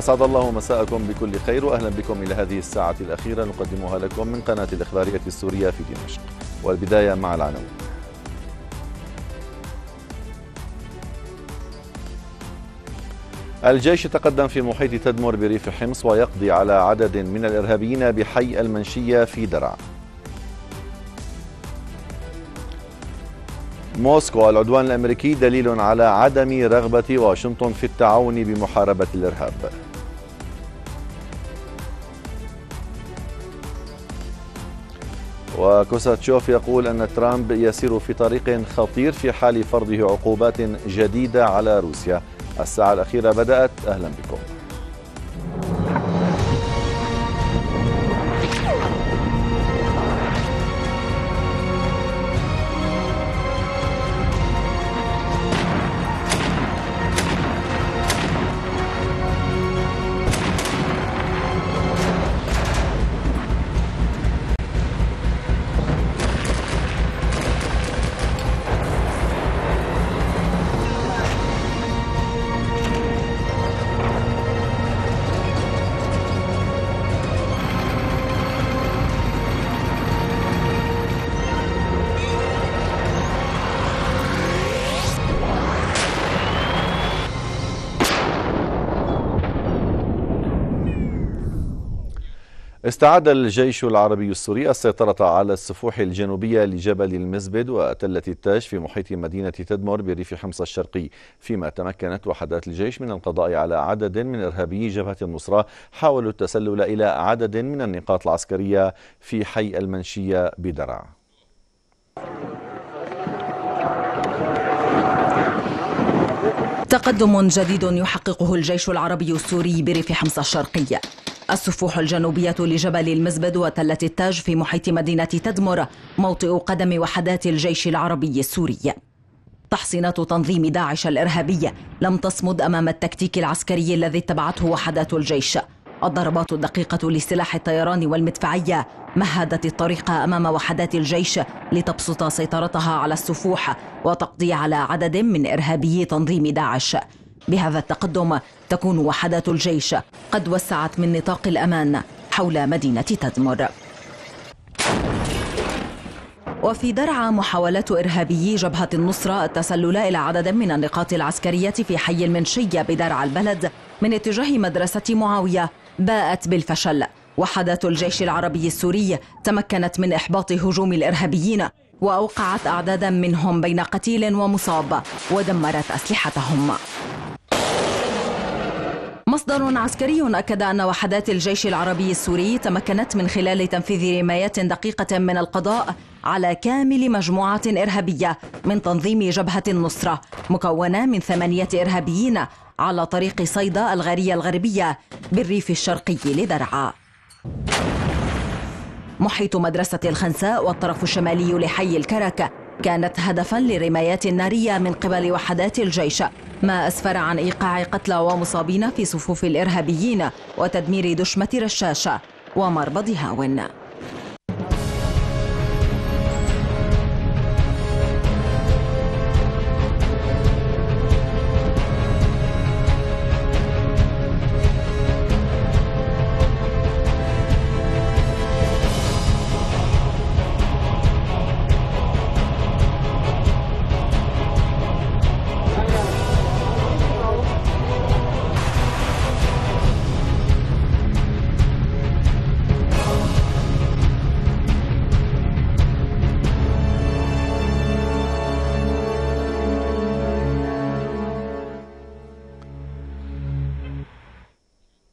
أسعد الله مساءكم بكل خير وأهلا بكم إلى هذه الساعة الأخيرة نقدمها لكم من قناة الإخبارية السورية في دمشق والبداية مع العناوين الجيش تقدم في محيط تدمر بريف حمص ويقضي على عدد من الإرهابيين بحي المنشية في درعا موسكو العدوان الأمريكي دليل على عدم رغبة واشنطن في التعاون بمحاربة الإرهاب وكوساتشوف يقول أن ترامب يسير في طريق خطير في حال فرضه عقوبات جديدة على روسيا الساعة الأخيرة بدأت أهلا بكم استعاد الجيش العربي السوري السيطرة على السفوح الجنوبية لجبل المزبد وتلة التاج في محيط مدينة تدمر بريف حمص الشرقي فيما تمكنت وحدات الجيش من القضاء على عدد من إرهابي جبهة النصرة حاولوا التسلل إلى عدد من النقاط العسكرية في حي المنشية بدرع تقدم جديد يحققه الجيش العربي السوري بريف حمص الشرقي السفوح الجنوبية لجبل المزبد وتلة التاج في محيط مدينة تدمر موطئ قدم وحدات الجيش العربي السوري تحصينات تنظيم داعش الإرهابية لم تصمد أمام التكتيك العسكري الذي اتبعته وحدات الجيش الضربات الدقيقة لسلاح الطيران والمدفعية مهدت الطريق أمام وحدات الجيش لتبسط سيطرتها على السفوح وتقضي على عدد من إرهابي تنظيم داعش بهذا التقدم تكون وحدات الجيش قد وسعت من نطاق الأمان حول مدينة تدمر وفي درعا محاولات إرهابيي جبهة النصرة التسلل إلى عدد من النقاط العسكرية في حي المنشية بدرعا البلد من اتجاه مدرسة معاوية باءت بالفشل وحدات الجيش العربي السوري تمكنت من إحباط هجوم الإرهابيين وأوقعت أعدادا منهم بين قتيل ومصاب ودمرت أسلحتهم مصدر عسكري أكد أن وحدات الجيش العربي السوري تمكنت من خلال تنفيذ رمايات دقيقة من القضاء على كامل مجموعة إرهابية من تنظيم جبهة النصرة مكونة من ثمانية إرهابيين على طريق صيدا الغارية الغربية بالريف الشرقي لدرعا محيط مدرسة الخنساء والطرف الشمالي لحي الكرك كانت هدفا لرمايات نارية من قبل وحدات الجيش ما أسفر عن إيقاع قتلى ومصابين في صفوف الإرهابيين وتدمير دشمة رشاشة ومربض هاون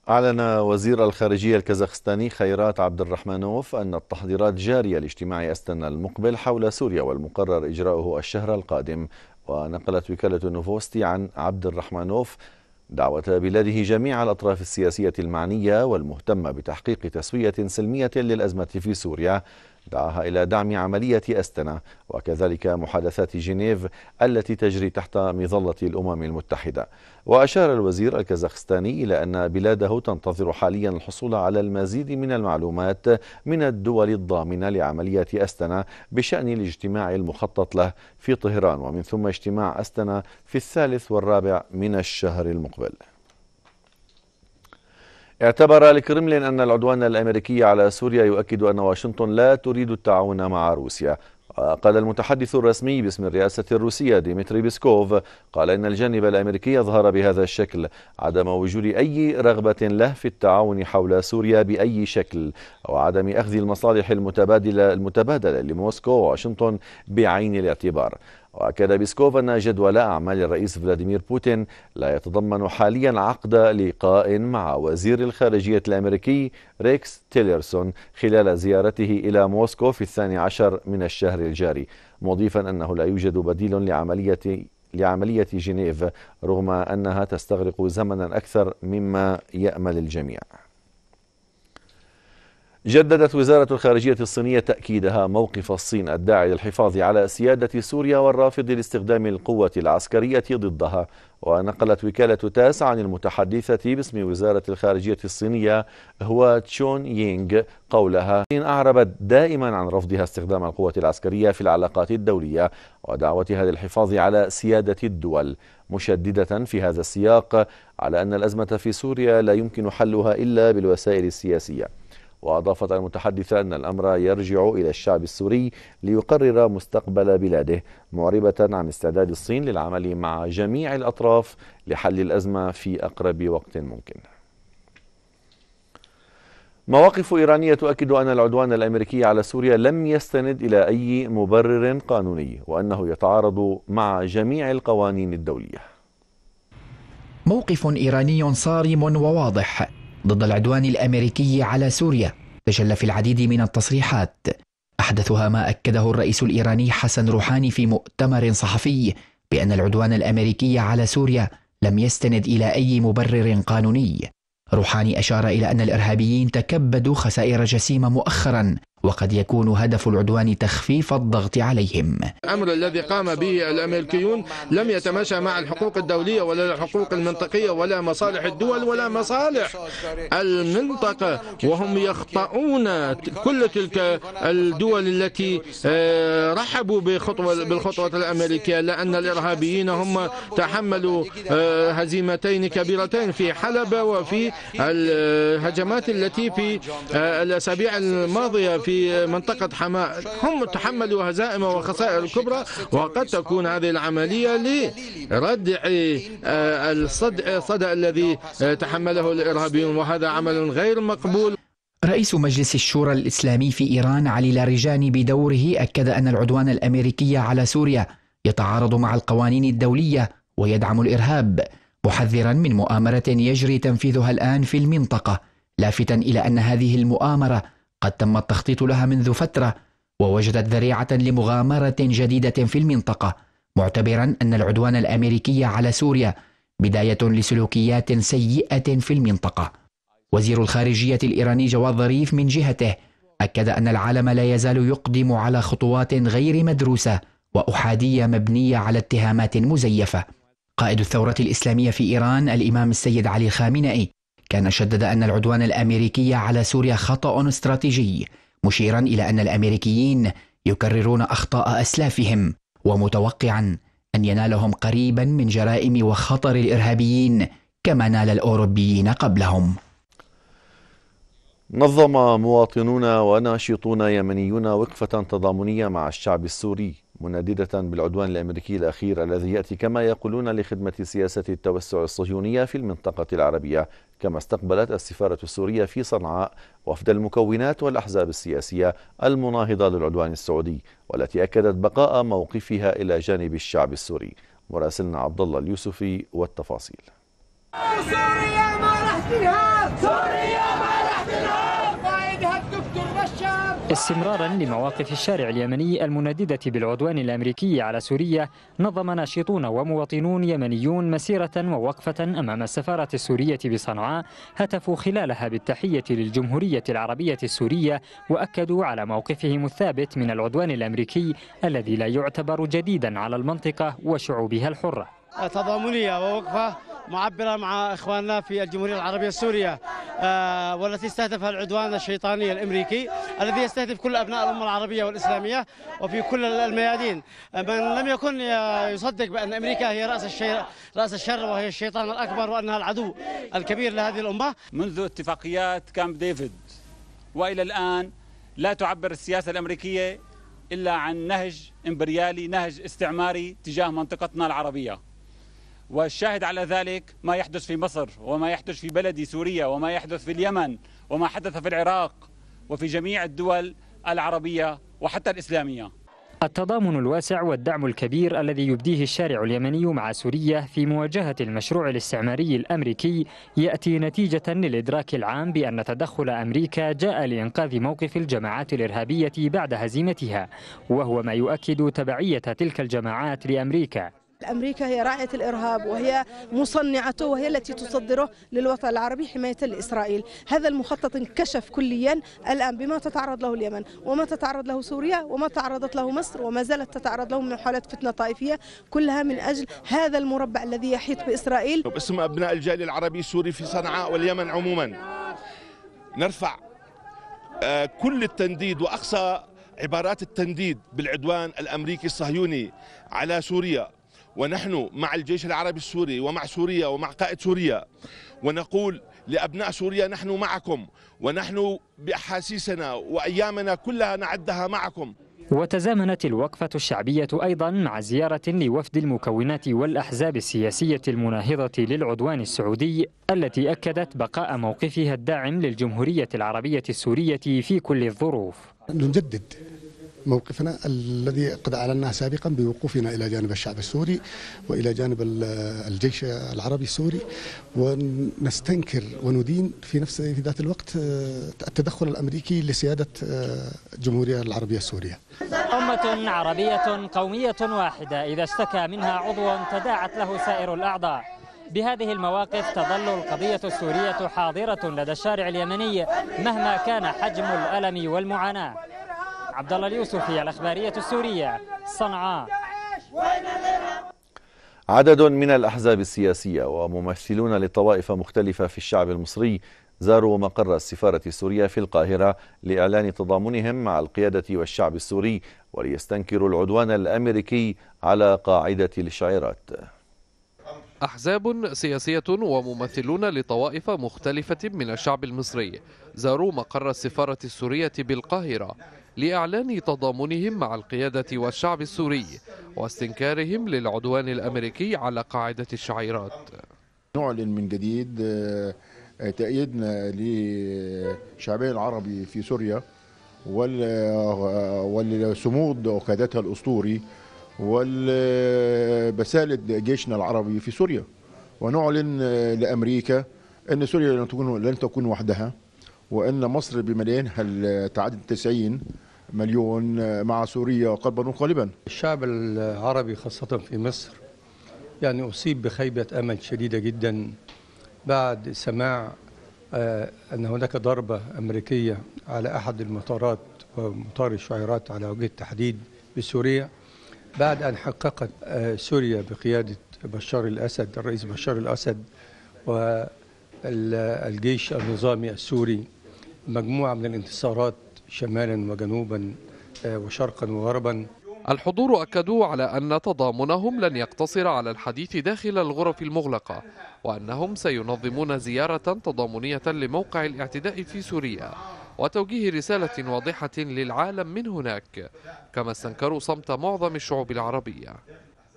أعلن وزير الخارجية الكازاخستاني خيرات عبد الرحمنوف أن التحضيرات جارية لاجتماع أستنا المقبل حول سوريا والمقرر إجراؤه الشهر القادم ونقلت وكالة نوفوستي عن عبد الرحمنوف دعوة بلاده جميع الأطراف السياسية المعنية والمهتمة بتحقيق تسوية سلمية للأزمة في سوريا دعاها إلى دعم عملية أستنا وكذلك محادثات جنيف التي تجري تحت مظلة الأمم المتحدة وأشار الوزير الكازاخستاني إلى أن بلاده تنتظر حاليا الحصول على المزيد من المعلومات من الدول الضامنة لعملية أستنا بشأن الاجتماع المخطط له في طهران ومن ثم اجتماع أستنا في الثالث والرابع من الشهر المقبل اعتبر الكرملين أن العدوان الأمريكي على سوريا يؤكد أن واشنطن لا تريد التعاون مع روسيا قال المتحدث الرسمي باسم الرئاسة الروسية ديمتري بيسكوف قال إن الجانب الأمريكي أظهر بهذا الشكل عدم وجود أي رغبة له في التعاون حول سوريا بأي شكل وعدم أخذ المصالح المتبادلة المتبادلة لموسكو وواشنطن بعين الاعتبار وأكد بيسكوف أن جدول أعمال الرئيس فلاديمير بوتين لا يتضمن حاليا عقد لقاء مع وزير الخارجية الأمريكي ريكس تيلرسون خلال زيارته إلى موسكو في الثاني عشر من الشهر الجاري مضيفا أنه لا يوجد بديل لعملية لعملية جنيف رغم أنها تستغرق زمنا أكثر مما يأمل الجميع جددت وزارة الخارجية الصينية تأكيدها موقف الصين الداعي للحفاظ على سيادة سوريا والرافض لاستخدام القوة العسكرية ضدها ونقلت وكالة تاس عن المتحدثة باسم وزارة الخارجية الصينية هو تشون يينغ قولها الصين أعربت دائما عن رفضها استخدام القوة العسكرية في العلاقات الدولية ودعوتها للحفاظ على سيادة الدول مشددة في هذا السياق على أن الأزمة في سوريا لا يمكن حلها إلا بالوسائل السياسية وأضافت المتحدثة أن الأمر يرجع إلى الشعب السوري ليقرر مستقبل بلاده معربة عن استعداد الصين للعمل مع جميع الأطراف لحل الأزمة في أقرب وقت ممكن مواقف إيرانية تؤكد أن العدوان الأمريكي على سوريا لم يستند إلى أي مبرر قانوني وأنه يتعارض مع جميع القوانين الدولية موقف إيراني صارم وواضح ضد العدوان الامريكي على سوريا تجلى في العديد من التصريحات احدثها ما اكده الرئيس الايراني حسن روحاني في مؤتمر صحفي بان العدوان الامريكي على سوريا لم يستند الى اي مبرر قانوني روحاني اشار الى ان الارهابيين تكبدوا خسائر جسيمه مؤخرا وقد يكون هدف العدوان تخفيف الضغط عليهم الأمر الذي قام به الأمريكيون لم يتماشى مع الحقوق الدولية ولا الحقوق المنطقية ولا مصالح الدول ولا مصالح المنطقة وهم يخطئون كل تلك الدول التي آه، رحبوا بخطوة بالخطوة الأمريكية لأن الإرهابيين هم تحملوا آه، هزيمتين كبيرتين في حلب وفي الهجمات التي في آه، الأسابيع الماضية في في منطقة حماة هم تحملوا هزائم وخسائر كبرى وقد تكون هذه العملية لردع آه، الصدأ الذي تحمله الإرهابيون وهذا عمل غير مقبول رئيس مجلس الشورى الإسلامي في إيران علي لاريجاني بدوره أكد أن العدوان الأمريكي على سوريا يتعارض مع القوانين الدولية ويدعم الإرهاب محذرا من مؤامرة يجري تنفيذها الآن في المنطقة لافتا إلى أن هذه المؤامرة قد تم التخطيط لها منذ فترة ووجدت ذريعة لمغامرة جديدة في المنطقة معتبرا أن العدوان الأمريكي على سوريا بداية لسلوكيات سيئة في المنطقة وزير الخارجية الإيراني جواد ظريف من جهته أكد أن العالم لا يزال يقدم على خطوات غير مدروسة وأحادية مبنية على اتهامات مزيفة قائد الثورة الإسلامية في إيران الإمام السيد علي خامنئي كان شدد أن العدوان الأمريكي على سوريا خطأ استراتيجي مشيرا إلى أن الأمريكيين يكررون أخطاء أسلافهم ومتوقعا أن ينالهم قريبا من جرائم وخطر الإرهابيين كما نال الأوروبيين قبلهم نظم مواطنون وناشطون يمنيون وقفة تضامنية مع الشعب السوري منددة بالعدوان الأمريكي الأخير الذي يأتي كما يقولون لخدمة سياسة التوسع الصهيونية في المنطقة العربية كما استقبلت السفارة السورية في صنعاء وفد المكونات والأحزاب السياسية المناهضة للعدوان السعودي والتي أكدت بقاء موقفها إلى جانب الشعب السوري مراسلنا عبد الله اليوسفي والتفاصيل سوريا ما راح تنهار سوريا استمرارا لمواقف الشارع اليمني المنددة بالعدوان الأمريكي على سوريا نظم ناشطون ومواطنون يمنيون مسيرة ووقفة أمام السفارة السورية بصنعاء هتفوا خلالها بالتحية للجمهورية العربية السورية وأكدوا على موقفهم الثابت من العدوان الأمريكي الذي لا يعتبر جديدا على المنطقة وشعوبها الحرة تضامنيه ووقفه معبره مع اخواننا في الجمهوريه العربيه السوريه آه، والتي استهدفها العدوان الشيطاني الامريكي الذي يستهدف كل ابناء الامه العربيه والاسلاميه وفي كل الميادين آه، من لم يكن آه، يصدق بان امريكا هي راس الشر راس الشر وهي الشيطان الاكبر وانها العدو الكبير لهذه الامه منذ اتفاقيات كامب ديفيد والى الان لا تعبر السياسه الامريكيه الا عن نهج امبريالي نهج استعماري تجاه منطقتنا العربيه والشاهد على ذلك ما يحدث في مصر وما يحدث في بلدي سوريا وما يحدث في اليمن وما حدث في العراق وفي جميع الدول العربية وحتى الإسلامية التضامن الواسع والدعم الكبير الذي يبديه الشارع اليمني مع سوريا في مواجهة المشروع الاستعماري الأمريكي يأتي نتيجة للإدراك العام بأن تدخل أمريكا جاء لإنقاذ موقف الجماعات الإرهابية بعد هزيمتها وهو ما يؤكد تبعية تلك الجماعات لأمريكا أمريكا هي راعية الإرهاب وهي مصنعته وهي التي تصدره للوطن العربي حماية لإسرائيل هذا المخطط انكشف كليا الآن بما تتعرض له اليمن وما تتعرض له سوريا وما تعرضت له مصر وما زالت تتعرض له من حالات فتنة طائفية كلها من أجل هذا المربع الذي يحيط بإسرائيل باسم أبناء الجالية العربي السوري في صنعاء واليمن عموما نرفع آه، كل التنديد وأقصى عبارات التنديد بالعدوان الأمريكي الصهيوني على سوريا ونحن مع الجيش العربي السوري ومع سوريا ومع قائد سوريا ونقول لأبناء سوريا نحن معكم ونحن بأحاسيسنا وأيامنا كلها نعدها معكم وتزامنت الوقفة الشعبية أيضا مع زيارة لوفد المكونات والأحزاب السياسية المناهضة للعدوان السعودي التي أكدت بقاء موقفها الداعم للجمهورية العربية السورية في كل الظروف نجدد موقفنا الذي قد أعلناه سابقا بوقوفنا إلى جانب الشعب السوري وإلى جانب الجيش العربي السوري ونستنكر وندين في نفس في ذات الوقت آه، التدخل الأمريكي لسيادة آه، الجمهورية العربية السورية أمة عربية قومية واحدة إذا اشتكى منها عضو تداعت له سائر الأعضاء بهذه المواقف تظل القضية السورية حاضرة لدى الشارع اليمني مهما كان حجم الألم والمعاناة عبد الله اليوسفي الأخبارية السورية صنعاء عدد من الأحزاب السياسية وممثلون لطوائف مختلفة في الشعب المصري زاروا مقر السفارة السورية في القاهرة لإعلان تضامنهم مع القيادة والشعب السوري وليستنكروا العدوان الأمريكي على قاعدة الشعيرات أحزاب سياسية وممثلون لطوائف مختلفة من الشعب المصري زاروا مقر السفارة السورية بالقاهرة لإعلان تضامنهم مع القيادة والشعب السوري واستنكارهم للعدوان الأمريكي على قاعدة الشعيرات نعلن من جديد آه، تأييدنا للشعبية العربي في سوريا ولصمود آه، وقادتها الأسطوري والبسالة جيشنا العربي في سوريا ونعلن لأمريكا أن سوريا لن تكون وحدها وأن مصر بمليانها التعدد التسعين مليون مع سوريا قلبا وقالبا الشعب العربي خاصة في مصر يعني أصيب بخيبة أمل شديدة جدا بعد سماع آه، أن هناك ضربة أمريكية على أحد المطارات ومطار الشعيرات على وجه التحديد بسوريا بعد أن حققت آه، سوريا بقيادة بشار الأسد الرئيس بشار الأسد والجيش النظامي السوري مجموعة من الانتصارات شمالا وجنوبا آه، وشرقا وغربا الحضور أكدوا على أن تضامنهم لن يقتصر على الحديث داخل الغرف المغلقة وأنهم سينظمون زيارة تضامنية لموقع الاعتداء في سوريا وتوجيه رسالة واضحة للعالم من هناك كما استنكروا صمت معظم الشعوب العربية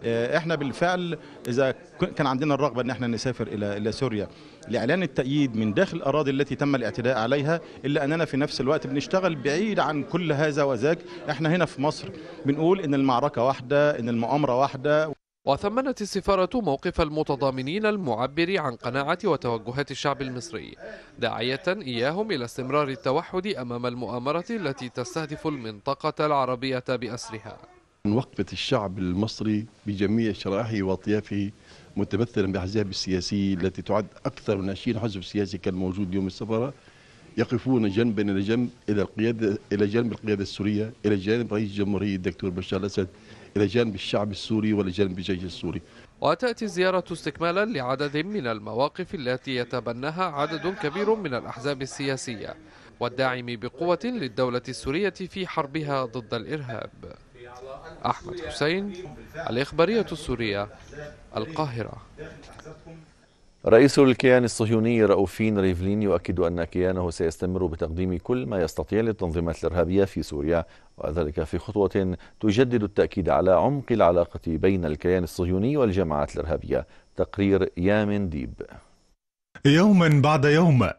آه، احنا بالفعل اذا كان عندنا الرغبه ان احنا نسافر الى الى سوريا لاعلان التأييد من داخل الاراضي التي تم الاعتداء عليها الا اننا في نفس الوقت بنشتغل بعيد عن كل هذا وذاك احنا هنا في مصر بنقول ان المعركه واحده ان المؤامره واحده وثمنت السفارة موقف المتضامنين المعبر عن قناعة وتوجهات الشعب المصري داعية إياهم إلى استمرار التوحد أمام المؤامرة التي تستهدف المنطقة العربية بأسرها وقفة الشعب المصري بجميع شرائحه وأطيافه متمثلا بأحزاب السياسية التي تعد أكثر من 20 حزب سياسي كان موجود يوم السفرة يقفون جنبا إلى جنب إلى القيادة إلى جانب القيادة السورية إلى جانب رئيس الجمهورية الدكتور بشار الأسد إلى جانب الشعب السوري وإلى جانب الجيش السوري وتأتي الزيارة استكمالا لعدد من المواقف التي يتبناها عدد كبير من الأحزاب السياسية والداعم بقوة للدولة السورية في حربها ضد الإرهاب أحمد حسين الإخبارية السورية القاهرة رئيس الكيان الصهيوني رؤوفين ريفلين يؤكد أن كيانه سيستمر بتقديم كل ما يستطيع للتنظيمات الإرهابية في سوريا وذلك في خطوة تجدد التأكيد على عمق العلاقة بين الكيان الصهيوني والجماعات الإرهابية تقرير يامن ديب يوما بعد يوم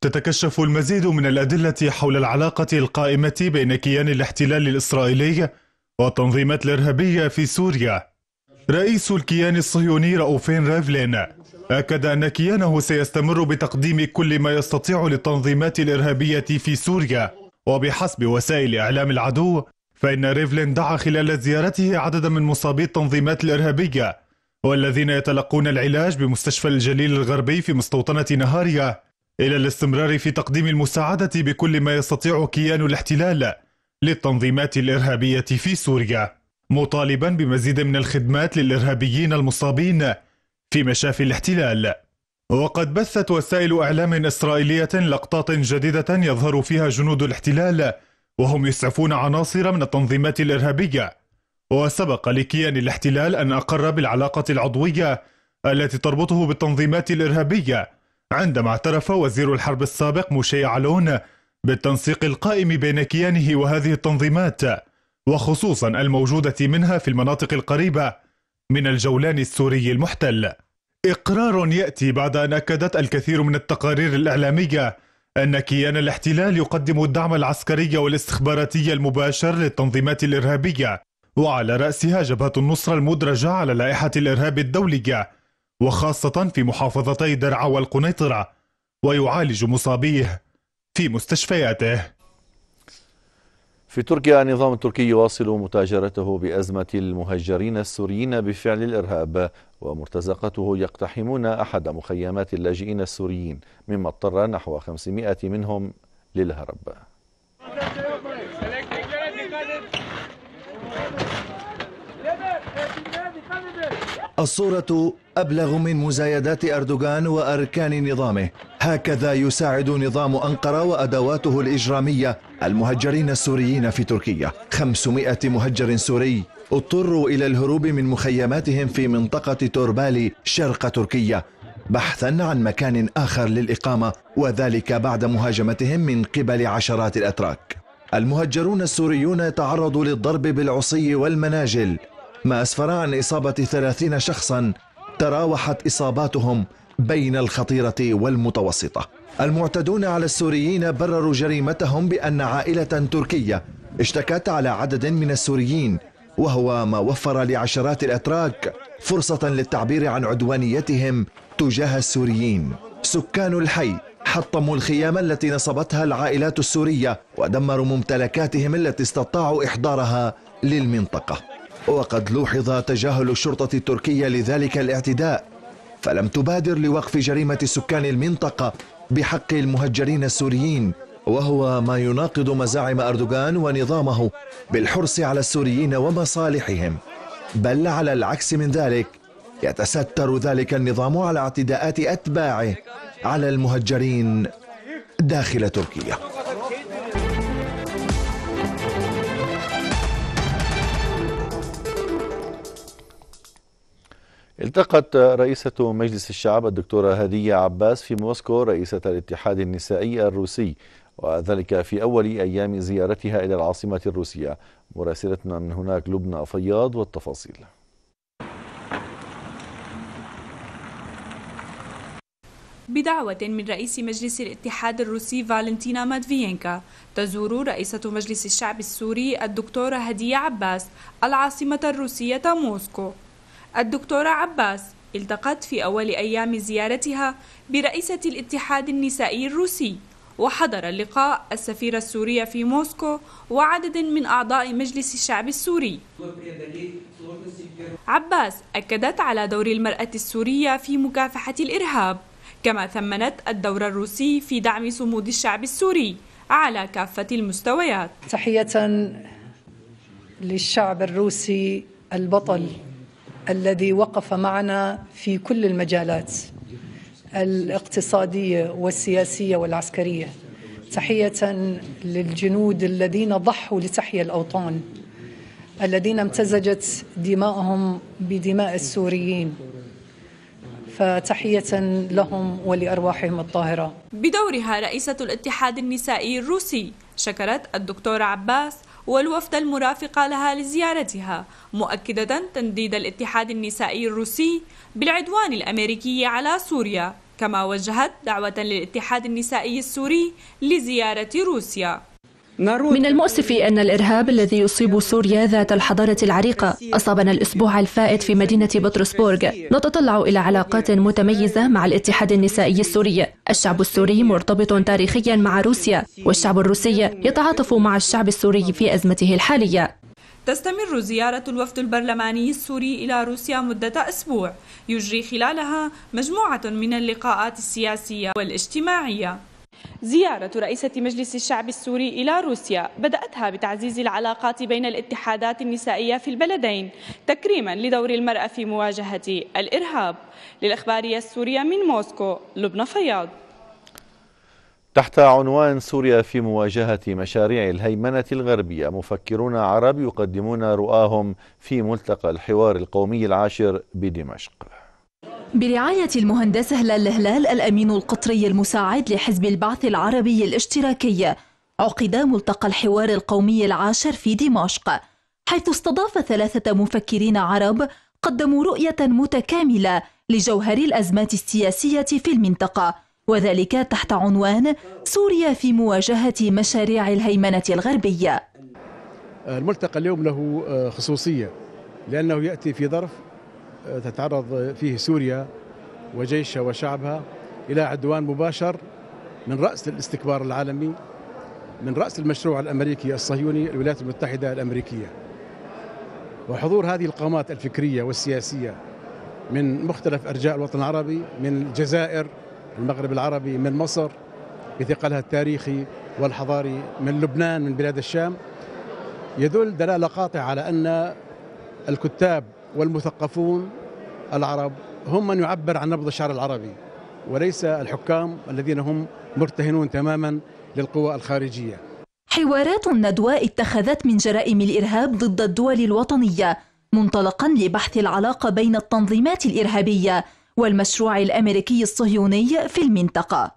تتكشف المزيد من الأدلة حول العلاقة القائمة بين كيان الاحتلال الإسرائيلي والتنظيمات الإرهابية في سوريا رئيس الكيان الصهيوني رؤوفين رافلين أكد أن كيانه سيستمر بتقديم كل ما يستطيع للتنظيمات الإرهابية في سوريا وبحسب وسائل إعلام العدو فإن ريفلين دعا خلال زيارته عددا من مصابي التنظيمات الإرهابية والذين يتلقون العلاج بمستشفى الجليل الغربي في مستوطنة نهاريا إلى الاستمرار في تقديم المساعدة بكل ما يستطيع كيان الاحتلال للتنظيمات الإرهابية في سوريا مطالبا بمزيد من الخدمات للإرهابيين المصابين في مشافي الاحتلال وقد بثت وسائل إعلام إسرائيلية لقطات جديدة يظهر فيها جنود الاحتلال وهم يسعفون عناصر من التنظيمات الإرهابية وسبق لكيان الاحتلال أن أقر بالعلاقة العضوية التي تربطه بالتنظيمات الإرهابية عندما اعترف وزير الحرب السابق موشي علون بالتنسيق القائم بين كيانه وهذه التنظيمات وخصوصا الموجودة منها في المناطق القريبة من الجولان السوري المحتل إقرار يأتي بعد أن أكدت الكثير من التقارير الإعلامية أن كيان الاحتلال يقدم الدعم العسكري والاستخباراتي المباشر للتنظيمات الإرهابية وعلى رأسها جبهة النصرة المدرجة على لائحة الإرهاب الدولية وخاصة في محافظتي درعا والقنيطرة ويعالج مصابيه في مستشفياته في تركيا النظام التركي يواصل متاجرته بأزمة المهجرين السوريين بفعل الإرهاب ومرتزقته يقتحمون أحد مخيمات اللاجئين السوريين مما اضطر نحو 500 منهم للهرب الصورة أبلغ من مزايدات أردوغان وأركان نظامه هكذا يساعد نظام أنقرة وأدواته الإجرامية المهجرين السوريين في تركيا 500 مهجر سوري اضطروا إلى الهروب من مخيماتهم في منطقة توربالي شرق تركيا بحثا عن مكان آخر للإقامة وذلك بعد مهاجمتهم من قبل عشرات الأتراك المهجرون السوريون تعرضوا للضرب بالعصي والمناجل ما أسفر عن إصابة 30 شخصا تراوحت إصاباتهم بين الخطيرة والمتوسطة المعتدون على السوريين برروا جريمتهم بأن عائلة تركية اشتكت على عدد من السوريين وهو ما وفر لعشرات الأتراك فرصة للتعبير عن عدوانيتهم تجاه السوريين سكان الحي حطموا الخيام التي نصبتها العائلات السورية ودمروا ممتلكاتهم التي استطاعوا إحضارها للمنطقة وقد لوحظ تجاهل الشرطة التركية لذلك الاعتداء فلم تبادر لوقف جريمة سكان المنطقة بحق المهجرين السوريين وهو ما يناقض مزاعم أردوغان ونظامه بالحرص على السوريين ومصالحهم بل على العكس من ذلك يتستر ذلك النظام على اعتداءات أتباعه على المهجرين داخل تركيا التقت رئيسة مجلس الشعب الدكتورة هدية عباس في موسكو رئيسة الاتحاد النسائي الروسي وذلك في أول أيام زيارتها إلى العاصمة الروسية مراسلتنا من هناك لبنى فياض والتفاصيل بدعوة من رئيس مجلس الاتحاد الروسي فالنتينا مادفينكا تزور رئيسة مجلس الشعب السوري الدكتورة هدية عباس العاصمة الروسية موسكو الدكتورة عباس التقت في أول أيام زيارتها برئيسة الاتحاد النسائي الروسي وحضر اللقاء السفيرة السورية في موسكو وعدد من أعضاء مجلس الشعب السوري عباس أكدت على دور المرأة السورية في مكافحة الإرهاب كما ثمنت الدور الروسي في دعم صمود الشعب السوري على كافة المستويات تحية للشعب الروسي البطل الذي وقف معنا في كل المجالات الاقتصادية والسياسية والعسكرية تحية للجنود الذين ضحوا لتحيا الأوطان الذين امتزجت دماءهم بدماء السوريين فتحية لهم ولأرواحهم الطاهرة بدورها رئيسة الاتحاد النسائي الروسي شكرت الدكتورة عباس والوفد المرافق لها لزيارتها مؤكدة تنديد الاتحاد النسائي الروسي بالعدوان الأمريكي على سوريا كما وجهت دعوة للاتحاد النسائي السوري لزيارة روسيا من المؤسف أن الإرهاب الذي يصيب سوريا ذات الحضارة العريقة أصابنا الأسبوع الفائت في مدينة بطرسبورغ نتطلع إلى علاقات متميزة مع الاتحاد النسائي السوري الشعب السوري مرتبط تاريخيا مع روسيا والشعب الروسي يتعاطف مع الشعب السوري في أزمته الحالية تستمر زيارة الوفد البرلماني السوري إلى روسيا مدة أسبوع يجري خلالها مجموعة من اللقاءات السياسية والاجتماعية زيارة رئيسة مجلس الشعب السوري إلى روسيا بدأتها بتعزيز العلاقات بين الاتحادات النسائية في البلدين تكريما لدور المرأة في مواجهة الإرهاب للإخبارية السورية من موسكو لبنى فياض تحت عنوان سوريا في مواجهة مشاريع الهيمنة الغربية مفكرون عرب يقدمون رؤاهم في ملتقى الحوار القومي العاشر بدمشق برعاية المهندس هلال الهلال الأمين القطري المساعد لحزب البعث العربي الاشتراكي عقد ملتقى الحوار القومي العاشر في دمشق حيث استضاف ثلاثة مفكرين عرب قدموا رؤية متكاملة لجوهر الأزمات السياسية في المنطقة وذلك تحت عنوان سوريا في مواجهة مشاريع الهيمنة الغربية الملتقى اليوم له آه، خصوصية لأنه يأتي في ظرف تتعرض فيه سوريا وجيشها وشعبها إلى عدوان مباشر من رأس الاستكبار العالمي من رأس المشروع الأمريكي الصهيوني الولايات المتحدة الأمريكية وحضور هذه القامات الفكرية والسياسية من مختلف أرجاء الوطن العربي من الجزائر المغرب العربي من مصر بثقلها التاريخي والحضاري من لبنان من بلاد الشام يدل دلالة قاطعة على أن الكتاب والمثقفون العرب هم من يعبر عن نبض الشعر العربي وليس الحكام الذين هم مرتهنون تماما للقوى الخارجيه. حوارات الندوه اتخذت من جرائم الارهاب ضد الدول الوطنيه منطلقا لبحث العلاقه بين التنظيمات الارهابيه والمشروع الامريكي الصهيوني في المنطقه.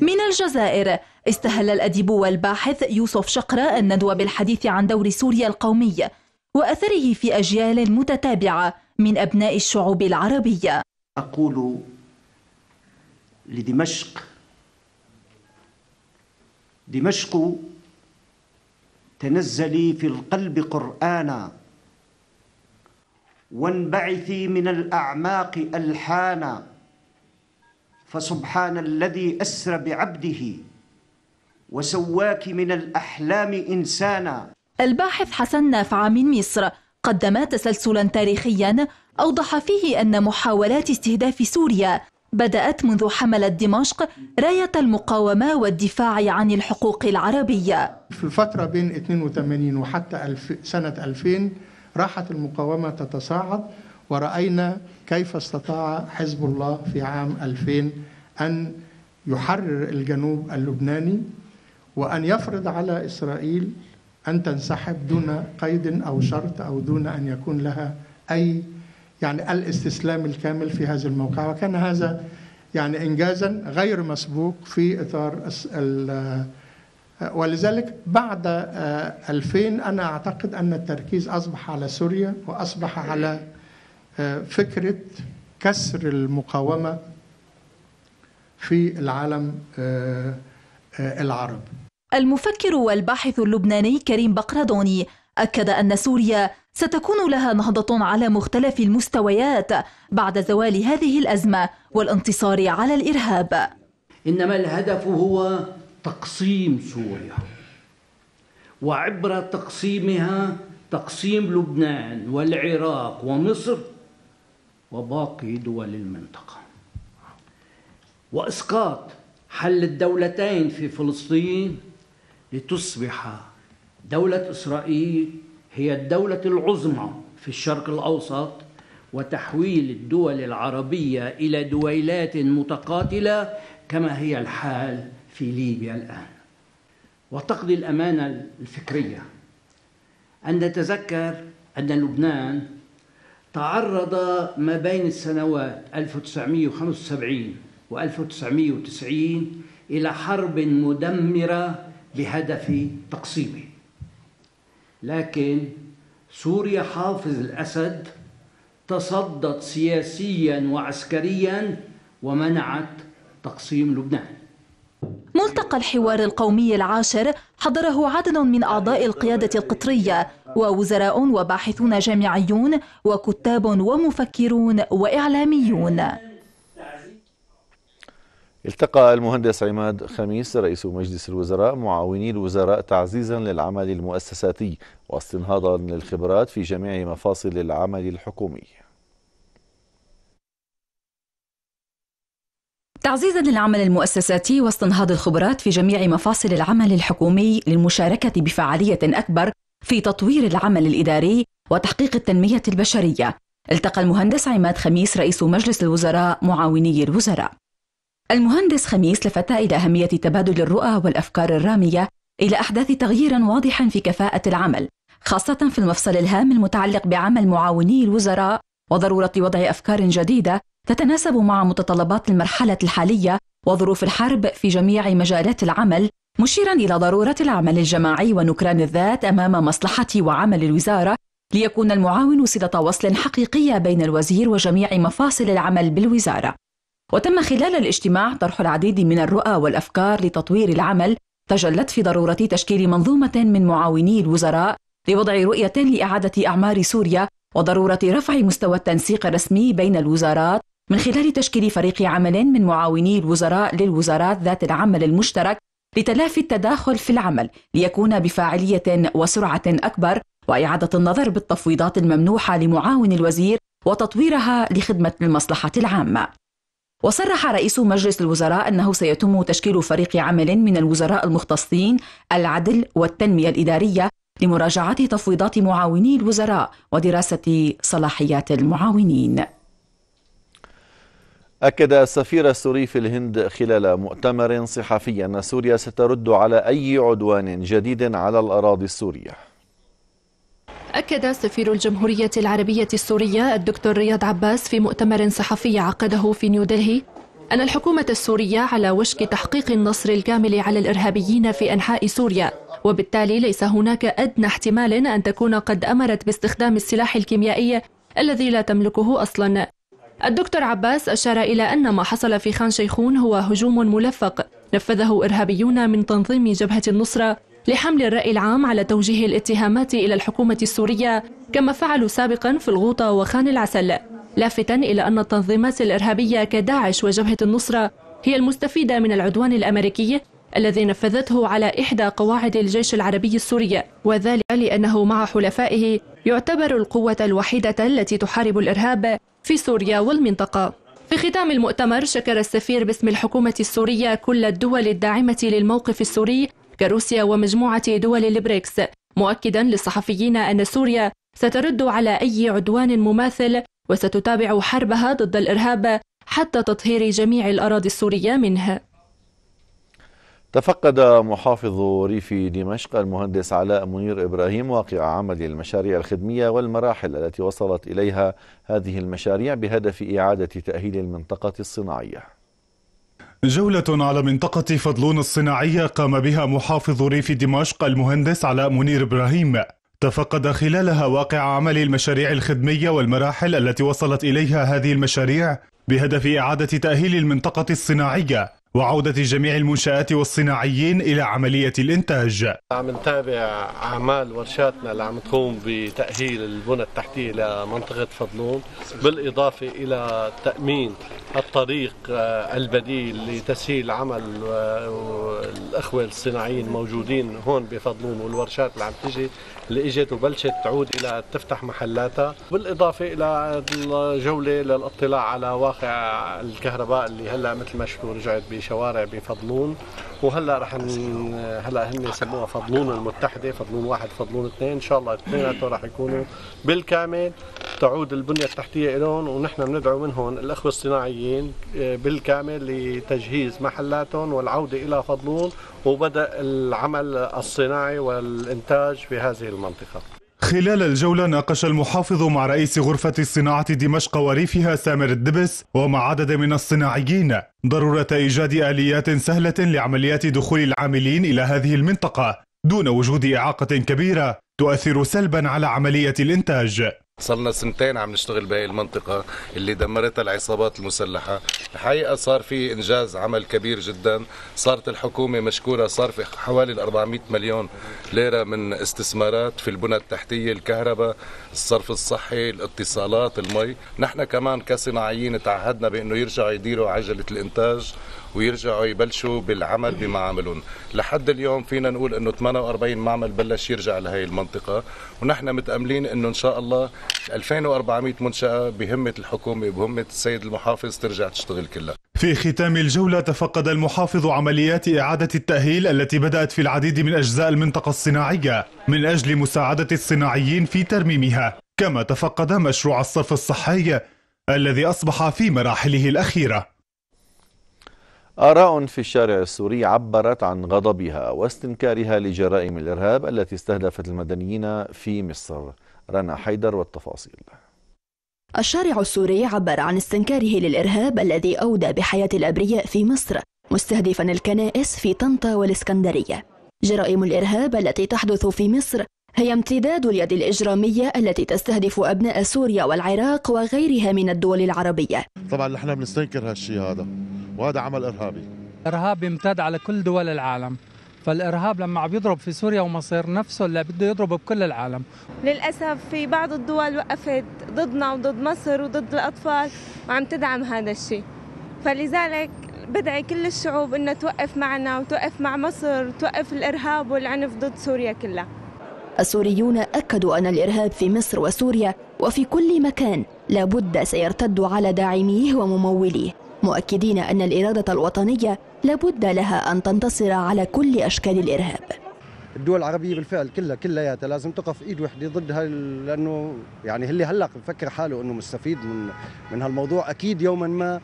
من الجزائر استهل الاديب والباحث يوسف شقره الندوه بالحديث عن دور سوريا القومي وأثره في أجيال متتابعة من أبناء الشعوب العربية أقول لدمشق دمشق تنزلي في القلب قرآنا وانبعثي من الأعماق ألحانا فسبحان الذي أسر بعبده وسواك من الأحلام إنسانا الباحث حسن نافعة من مصر قدم تسلسلا تاريخيا أوضح فيه أن محاولات استهداف سوريا بدأت منذ حملت دمشق راية المقاومة والدفاع عن الحقوق العربية في الفترة بين 82 وحتى سنة 2000 راحت المقاومة تتصاعد ورأينا كيف استطاع حزب الله في عام 2000 أن يحرر الجنوب اللبناني وأن يفرض على إسرائيل أن تنسحب دون قيد أو شرط أو دون أن يكون لها أي يعني الاستسلام الكامل في هذا الموقع وكان هذا يعني إنجازا غير مسبوق في إطار ولذلك بعد 2000 آه، أنا أعتقد أن التركيز أصبح على سوريا وأصبح على آه، فكرة كسر المقاومة في العالم آه، العربي المفكر والباحث اللبناني كريم بقردوني أكد أن سوريا ستكون لها نهضة على مختلف المستويات بعد زوال هذه الأزمة والانتصار على الإرهاب إنما الهدف هو تقسيم سوريا وعبر تقسيمها تقسيم لبنان والعراق ومصر وباقي دول المنطقة وإسقاط حل الدولتين في فلسطين لتصبح دولة إسرائيل هي الدولة العظمى في الشرق الأوسط وتحويل الدول العربية إلى دويلات متقاتلة كما هي الحال في ليبيا الآن وتقضي الأمانة الفكرية أن نتذكر أن لبنان تعرض ما بين السنوات 1975 و 1990 إلى حرب مدمرة بهدف تقسيمه لكن سوريا حافظ الأسد تصدت سياسيا وعسكريا ومنعت تقسيم لبنان ملتقى الحوار القومي العاشر حضره عدد من أعضاء القيادة القطرية ووزراء وباحثون جامعيون وكتاب ومفكرون وإعلاميون التقى المهندس عماد خميس رئيس مجلس الوزراء معاوني الوزراء تعزيزا للعمل المؤسساتي واستنهاضا للخبرات في جميع مفاصل العمل الحكومي تعزيزا للعمل المؤسساتي واستنهاض الخبرات في جميع مفاصل العمل الحكومي للمشاركة بفعالية أكبر في تطوير العمل الإداري وتحقيق التنمية البشرية التقى المهندس عماد خميس رئيس مجلس الوزراء معاوني الوزراء المهندس خميس لفت إلى أهمية تبادل الرؤى والأفكار الرامية إلى أحداث تغيير واضح في كفاءة العمل خاصة في المفصل الهام المتعلق بعمل معاوني الوزراء وضرورة وضع أفكار جديدة تتناسب مع متطلبات المرحلة الحالية وظروف الحرب في جميع مجالات العمل مشيرا إلى ضرورة العمل الجماعي ونكران الذات أمام مصلحة وعمل الوزارة ليكون المعاون صلة وصل حقيقية بين الوزير وجميع مفاصل العمل بالوزارة وتم خلال الاجتماع طرح العديد من الرؤى والأفكار لتطوير العمل تجلت في ضرورة تشكيل منظومة من معاوني الوزراء لوضع رؤية لإعادة أعمار سوريا وضرورة رفع مستوى التنسيق الرسمي بين الوزارات من خلال تشكيل فريق عمل من معاوني الوزراء للوزارات ذات العمل المشترك لتلافي التداخل في العمل ليكون بفاعلية وسرعة أكبر وإعادة النظر بالتفويضات الممنوحة لمعاون الوزير وتطويرها لخدمة المصلحة العامة وصرح رئيس مجلس الوزراء أنه سيتم تشكيل فريق عمل من الوزراء المختصين العدل والتنمية الإدارية لمراجعة تفويضات معاوني الوزراء ودراسة صلاحيات المعاونين أكد السفير السوري في الهند خلال مؤتمر صحفي أن سوريا سترد على أي عدوان جديد على الأراضي السورية أكد سفير الجمهورية العربية السورية الدكتور رياض عباس في مؤتمر صحفي عقده في نيودلهي أن الحكومة السورية على وشك تحقيق النصر الكامل على الإرهابيين في أنحاء سوريا وبالتالي ليس هناك أدنى احتمال أن تكون قد أمرت باستخدام السلاح الكيميائي الذي لا تملكه أصلا الدكتور عباس أشار إلى أن ما حصل في خان شيخون هو هجوم ملفق نفذه إرهابيون من تنظيم جبهة النصرة لحمل الرأي العام على توجيه الاتهامات إلى الحكومة السورية كما فعلوا سابقا في الغوطة وخان العسل لافتا إلى أن التنظيمات الإرهابية كداعش وجبهة النصرة هي المستفيدة من العدوان الأمريكي الذي نفذته على إحدى قواعد الجيش العربي السوري وذلك لأنه مع حلفائه يعتبر القوة الوحيدة التي تحارب الإرهاب في سوريا والمنطقة في ختام المؤتمر شكر السفير باسم الحكومة السورية كل الدول الداعمة للموقف السوري كروسيا ومجموعة دول البريكس مؤكدا للصحفيين أن سوريا سترد على أي عدوان مماثل وستتابع حربها ضد الإرهاب حتى تطهير جميع الأراضي السورية منه تفقد محافظ ريف دمشق المهندس علاء منير إبراهيم واقع عمل المشاريع الخدمية والمراحل التي وصلت إليها هذه المشاريع بهدف إعادة تأهيل المنطقة الصناعية جولة على منطقة فضلون الصناعية قام بها محافظ ريف دمشق المهندس علاء منير إبراهيم تفقد خلالها واقع عمل المشاريع الخدمية والمراحل التي وصلت إليها هذه المشاريع بهدف إعادة تأهيل المنطقة الصناعية وعودة جميع المنشآت والصناعيين إلى عملية الإنتاج عم نتابع أعمال ورشاتنا اللي عم تقوم بتأهيل البنى التحتية لمنطقة فضلون بالإضافة إلى تأمين الطريق آه، البديل لتسهيل عمل آه، الأخوة الصناعيين الموجودين هون بفضلون والورشات اللي عم تجي اللي اجت وبلشت تعود الى تفتح محلاتها بالاضافه الى الجوله للاطلاع على واقع الكهرباء اللي هلا مثل ما شفتوا رجعت بشوارع بفضلون وهلا رح ن... هلا هن سموها فضلون المتحده فضلون واحد فضلون اثنين ان شاء الله اثنيناتهم رح يكونوا بالكامل تعود البنية التحتية لهم ونحن بندعو منهم الأخوة الصناعيين آه، بالكامل لتجهيز محلاتهم والعودة إلى فضلون وبدأ العمل الصناعي والإنتاج في هذه المنطقة خلال الجولة ناقش المحافظ مع رئيس غرفة الصناعة دمشق وريفها سامر الدبس ومع عدد من الصناعيين ضرورة إيجاد آليات سهلة لعمليات دخول العاملين إلى هذه المنطقة دون وجود إعاقة كبيرة تؤثر سلبا على عملية الإنتاج صرنا سنتين عم نشتغل بهي المنطقة اللي دمرتها العصابات المسلحة الحقيقة صار في إنجاز عمل كبير جدا صارت الحكومة مشكورة صار في حوالي 400 مليون ليرة من استثمارات في البنى التحتية الكهرباء الصرف الصحي الاتصالات المي نحن كمان كصناعيين تعهدنا بأنه يرجعوا يديروا عجلة الإنتاج ويرجعوا يبلشوا بالعمل بمعاملهم لحد اليوم فينا نقول انه 48 معمل بلش يرجع لهي المنطقه ونحن متاملين انه ان شاء الله 2400 منشاه بهمه الحكومه بهمه السيد المحافظ ترجع تشتغل كلها في ختام الجولة تفقد المحافظ عمليات إعادة التأهيل التي بدأت في العديد من أجزاء المنطقة الصناعية من أجل مساعدة الصناعيين في ترميمها كما تفقد مشروع الصرف الصحي الذي أصبح في مراحله الأخيرة آراء في الشارع السوري عبرت عن غضبها واستنكارها لجرائم الإرهاب التي استهدفت المدنيين في مصر رنا حيدر والتفاصيل الشارع السوري عبر عن استنكاره للإرهاب الذي أودى بحياة الأبرياء في مصر مستهدفا الكنائس في طنطا والإسكندرية جرائم الإرهاب التي تحدث في مصر هي امتداد اليد الإجرامية التي تستهدف أبناء سوريا والعراق وغيرها من الدول العربية طبعا نحن بنستنكر هالشيء هذا وهذا عمل إرهابي إرهاب يمتد على كل دول العالم فالارهاب لما عم يضرب في سوريا ومصر نفسه اللي بده يضرب بكل العالم للاسف في بعض الدول وقفت ضدنا وضد مصر وضد الاطفال وعم تدعم هذا الشيء فلذلك بدعي كل الشعوب أن توقف معنا وتوقف مع مصر وتوقف الارهاب والعنف ضد سوريا كلها السوريون أكدوا أن الإرهاب في مصر وسوريا وفي كل مكان لابد سيرتد على داعميه ومموليه مؤكدين أن الإرادة الوطنية لابد لها أن تنتصر على كل أشكال الإرهاب الدول العربية بالفعل كلها كلياتها لازم تقف ايد وحدة ضدها لانه يعني اللي هلا بفكر حاله انه مستفيد من من هالموضوع اكيد يوما ما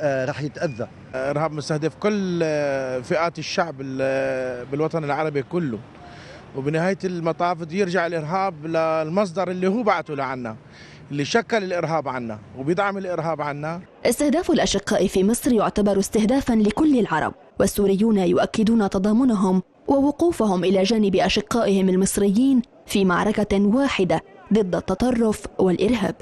آه، راح يتاذى ارهاب مستهدف كل آه، فئات الشعب آه، بالوطن العربي كله وبنهايه المطاف يرجع الارهاب للمصدر اللي هو بعته لعنا اللي شكل الارهاب عنا وبيدعم الارهاب عنا استهداف الاشقاء في مصر يعتبر استهدافا لكل العرب والسوريون يؤكدون تضامنهم ووقوفهم الى جانب اشقائهم المصريين في معركه واحده ضد التطرف والارهاب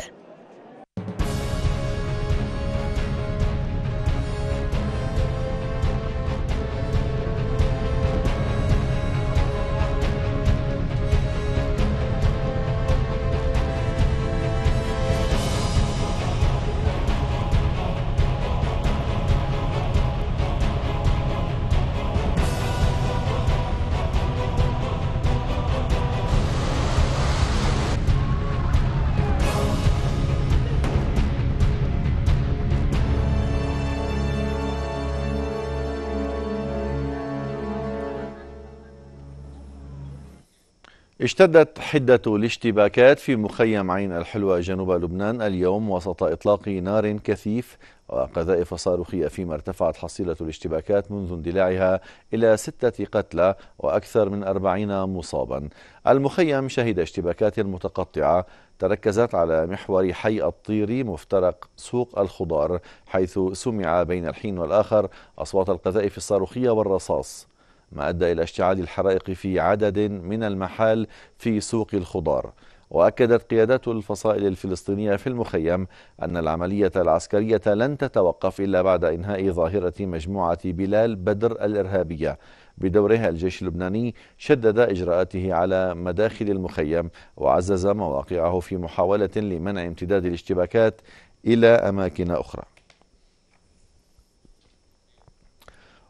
اشتدت حدة الاشتباكات في مخيم عين الحلوة جنوب لبنان اليوم وسط إطلاق نار كثيف وقذائف صاروخية فيما ارتفعت حصيلة الاشتباكات منذ اندلاعها إلى ستة قتلى وأكثر من أربعين مصابا المخيم شهد اشتباكات متقطعة تركزت على محور حي الطيري مفترق سوق الخضار حيث سمع بين الحين والآخر أصوات القذائف الصاروخية والرصاص ما أدى إلى اشتعال الحرائق في عدد من المحال في سوق الخضار وأكدت قيادات الفصائل الفلسطينية في المخيم أن العملية العسكرية لن تتوقف إلا بعد إنهاء ظاهرة مجموعة بلال بدر الإرهابية بدورها الجيش اللبناني شدد إجراءاته على مداخل المخيم وعزز مواقعه في محاولة لمنع امتداد الاشتباكات إلى أماكن أخرى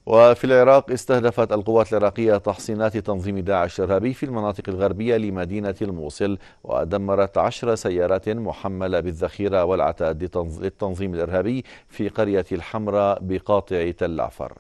وفي العراق استهدفت القوات العراقية تحصينات تنظيم داعش الإرهابي في المناطق الغربية لمدينة الموصل ودمرت عشر سيارات محملة بالذخيرة والعتاد للتنظيم الإرهابي في قرية الحمراء بقاطع تل عفر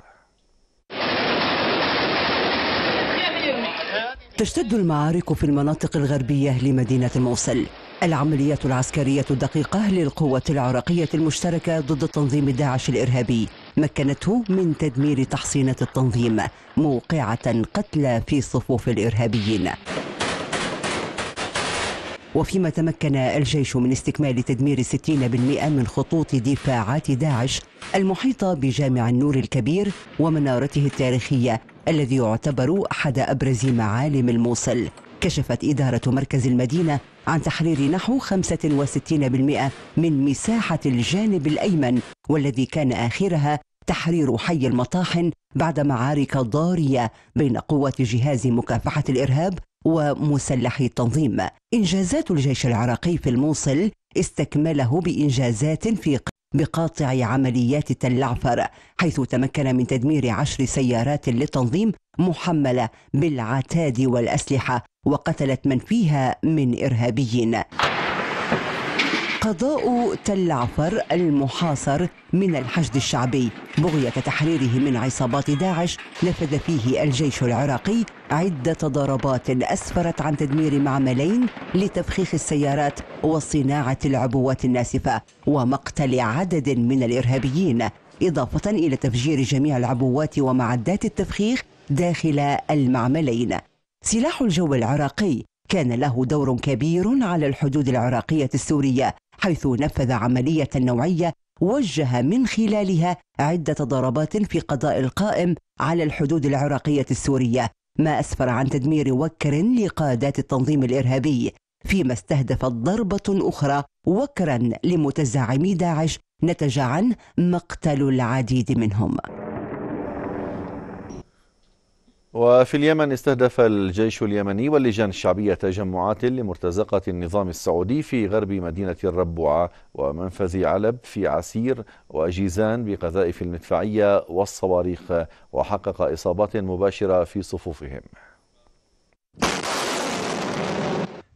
تشتد المعارك في المناطق الغربية لمدينة الموصل العمليات العسكرية الدقيقة للقوة العراقية المشتركة ضد تنظيم داعش الإرهابي مكنته من تدمير تحصينة التنظيم موقعة قتلى في صفوف الإرهابيين وفيما تمكن الجيش من استكمال تدمير 60% من خطوط دفاعات داعش المحيطة بجامع النور الكبير ومنارته التاريخية الذي يعتبر أحد أبرز معالم الموصل كشفت إدارة مركز المدينة عن تحرير نحو 65% من مساحة الجانب الأيمن والذي كان آخرها تحرير حي المطاحن بعد معارك ضارية بين قوات جهاز مكافحة الإرهاب ومسلحي التنظيم إنجازات الجيش العراقي في الموصل استكمله بإنجازات في بقاطع عمليات تل عفر حيث تمكن من تدمير عشر سيارات للتنظيم محملة بالعتاد والأسلحة وقتلت من فيها من إرهابيين قضاء تل عفر المحاصر من الحشد الشعبي بغية تحريره من عصابات داعش نفذ فيه الجيش العراقي عدة ضربات أسفرت عن تدمير معملين لتفخيخ السيارات وصناعة العبوات الناسفة ومقتل عدد من الإرهابيين إضافة إلى تفجير جميع العبوات ومعدات التفخيخ داخل المعملين سلاح الجو العراقي كان له دور كبير على الحدود العراقية السورية حيث نفذ عملية نوعية وجه من خلالها عدة ضربات في قضاء القائم على الحدود العراقية السورية ما أسفر عن تدمير وكر لقادات التنظيم الإرهابي فيما استهدفت ضربة أخرى وكرا لمتزعمي داعش نتج عنه مقتل العديد منهم وفي اليمن استهدف الجيش اليمني واللجان الشعبية تجمعات لمرتزقة النظام السعودي في غرب مدينة الربوعة ومنفذ علب في عسير وجيزان بقذائف المدفعية والصواريخ وحقق إصابات مباشرة في صفوفهم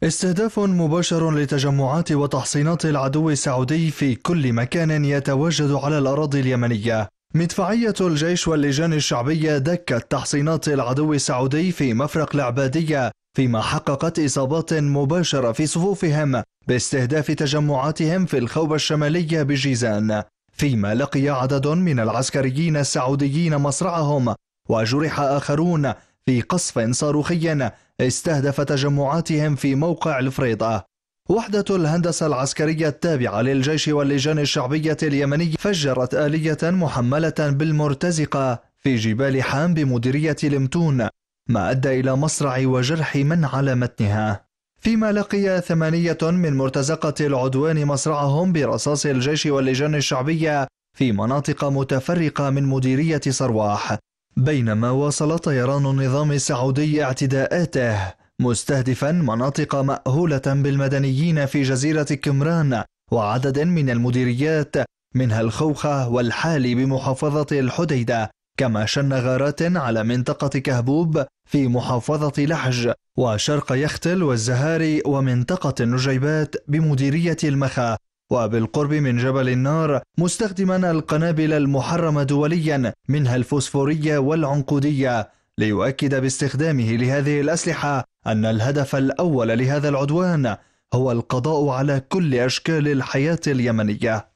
استهداف مباشر لتجمعات وتحصينات العدو السعودي في كل مكان يتواجد على الأراضي اليمنية مدفعية الجيش واللجان الشعبية دكت تحصينات العدو السعودي في مفرق العبادية فيما حققت إصابات مباشرة في صفوفهم باستهداف تجمعاتهم في الخوبة الشمالية بجيزان فيما لقي عدد من العسكريين السعوديين مصرعهم وجرح آخرون في قصف صاروخي استهدف تجمعاتهم في موقع الفريضة وحدة الهندسة العسكرية التابعة للجيش واللجان الشعبية اليمنية فجرت آلية محملة بالمرتزقة في جبال حام بمديرية لمتون ما أدى إلى مصرع وجرح من على متنها فيما لقي ثمانية من مرتزقة العدوان مصرعهم برصاص الجيش واللجان الشعبية في مناطق متفرقة من مديرية صرواح بينما واصل طيران النظام السعودي اعتداءاته مستهدفا مناطق مأهولة بالمدنيين في جزيرة كمران وعدد من المديريات منها الخوخة والحالي بمحافظة الحديدة كما شن غارات على منطقة كهبوب في محافظة لحج وشرق يختل والزهاري ومنطقة النجيبات بمديرية المخا وبالقرب من جبل النار مستخدما القنابل المحرمة دوليا منها الفوسفورية والعنقودية ليؤكد باستخدامه لهذه الأسلحة أن الهدف الأول لهذا العدوان هو القضاء على كل أشكال الحياة اليمنية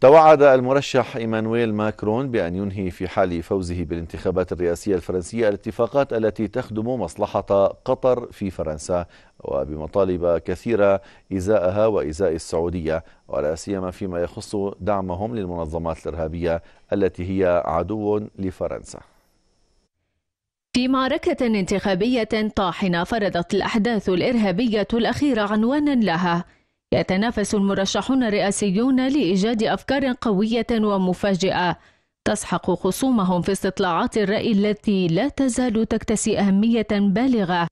توعد المرشح إيمانويل ماكرون بأن ينهي في حال فوزه بالانتخابات الرئاسية الفرنسية الاتفاقات التي تخدم مصلحة قطر في فرنسا وبمطالب كثيرة إزاءها وإزاء السعودية ولا سيما فيما يخص دعمهم للمنظمات الإرهابية التي هي عدو لفرنسا في معركة انتخابية طاحنة فرضت الأحداث الإرهابية الأخيرة عنوانا لها يتنافس المرشحون الرئاسيون لإيجاد أفكار قوية ومفاجئة تسحق خصومهم في استطلاعات الرأي التي لا تزال تكتسي أهمية بالغة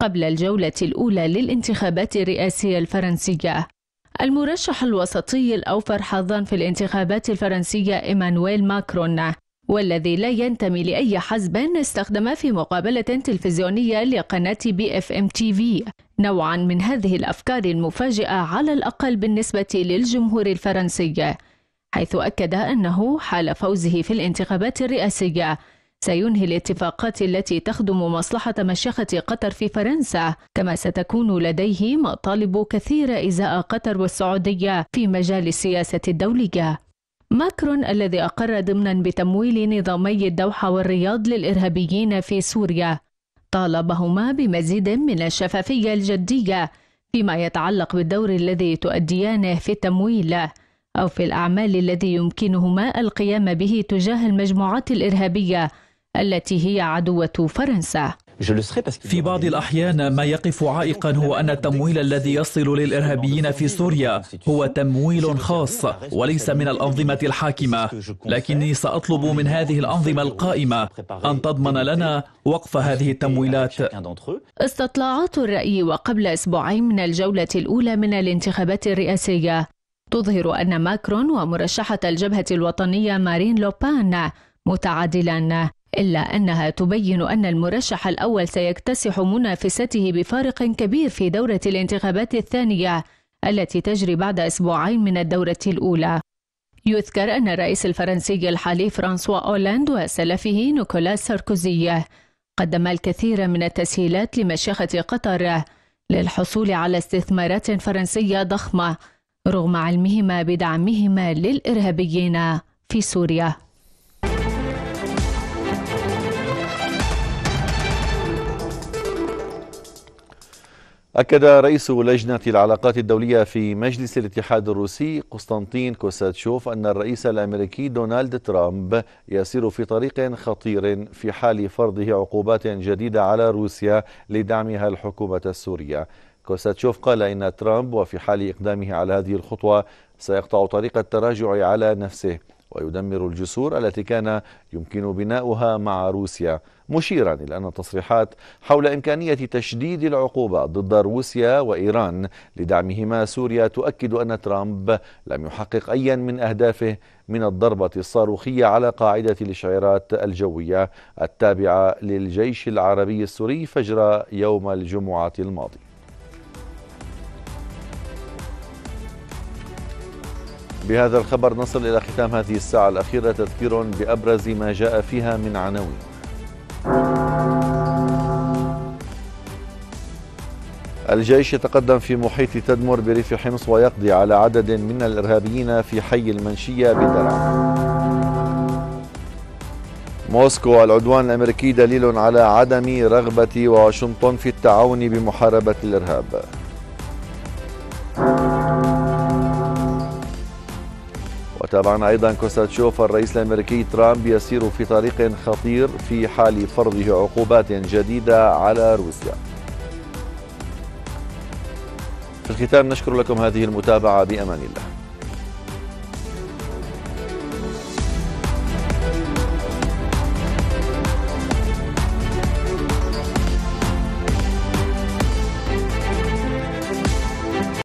قبل الجولة الأولى للانتخابات الرئاسية الفرنسية. المرشح الوسطي الأوفر حظا في الانتخابات الفرنسية إيمانويل ماكرون والذي لا ينتمي لأي حزب استخدم في مقابلة تلفزيونية لقناة بي اف ام تي في نوعا من هذه الأفكار المفاجئة على الأقل بالنسبة للجمهور الفرنسي حيث أكد أنه حال فوزه في الانتخابات الرئاسية سينهي الاتفاقات التي تخدم مصلحة مشيخة قطر في فرنسا، كما ستكون لديه مطالب كثيرة إزاء قطر والسعودية في مجال السياسة الدولية. ماكرون الذي أقر ضمنا بتمويل نظامي الدوحة والرياض للإرهابيين في سوريا طالبهما بمزيد من الشفافية الجدية فيما يتعلق بالدور الذي تؤديانه في التمويل أو في الأعمال الذي يمكنهما القيام به تجاه المجموعات الإرهابية التي هي عدوة فرنسا في بعض الأحيان ما يقف عائقا هو أن التمويل الذي يصل للإرهابيين في سوريا هو تمويل خاص وليس من الأنظمة الحاكمة لكني سأطلب من هذه الأنظمة القائمة أن تضمن لنا وقف هذه التمويلات استطلاعات الرأي وقبل أسبوعين من الجولة الأولى من الانتخابات الرئاسية تظهر أن ماكرون ومرشحة الجبهة الوطنية مارين لوبان متعادلان إلا أنها تبين أن المرشح الأول سيكتسح منافسته بفارق كبير في دورة الانتخابات الثانية التي تجري بعد أسبوعين من الدورة الأولى. يذكر أن الرئيس الفرنسي الحالي فرانسوا أولاند وسلفه نيكولاس ساركوزي قدم الكثير من التسهيلات لمشيخة قطر للحصول على استثمارات فرنسية ضخمة رغم علمهما بدعمهما للإرهابيين في سوريا أكد رئيس لجنة العلاقات الدولية في مجلس الاتحاد الروسي قسطنطين كوساتشوف أن الرئيس الأمريكي دونالد ترامب يسير في طريق خطير في حال فرضه عقوبات جديدة على روسيا لدعمها الحكومة السورية كوساتشوف قال إن ترامب وفي حال إقدامه على هذه الخطوة سيقطع طريق التراجع على نفسه ويدمر الجسور التي كان يمكن بناؤها مع روسيا مشيرا إلى أن التصريحات حول إمكانية تشديد العقوبة ضد روسيا وإيران لدعمهما سوريا تؤكد أن ترامب لم يحقق أيا من أهدافه من الضربة الصاروخية على قاعدة الإشعارات الجوية التابعة للجيش العربي السوري فجر يوم الجمعة الماضي بهذا الخبر نصل إلى ختام هذه الساعة الأخيرة تذكير بأبرز ما جاء فيها من عناوين الجيش يتقدم في محيط تدمر بريف حمص ويقضي على عدد من الإرهابيين في حي المنشية بدرعا. موسكو العدوان الأمريكي دليل على عدم رغبة واشنطن في التعاون بمحاربة الإرهاب وتابعا أيضا كوستاتشوف الرئيس الأمريكي ترامب يسير في طريق خطير في حال فرضه عقوبات جديدة على روسيا في الختام نشكر لكم هذه المتابعة بأمان الله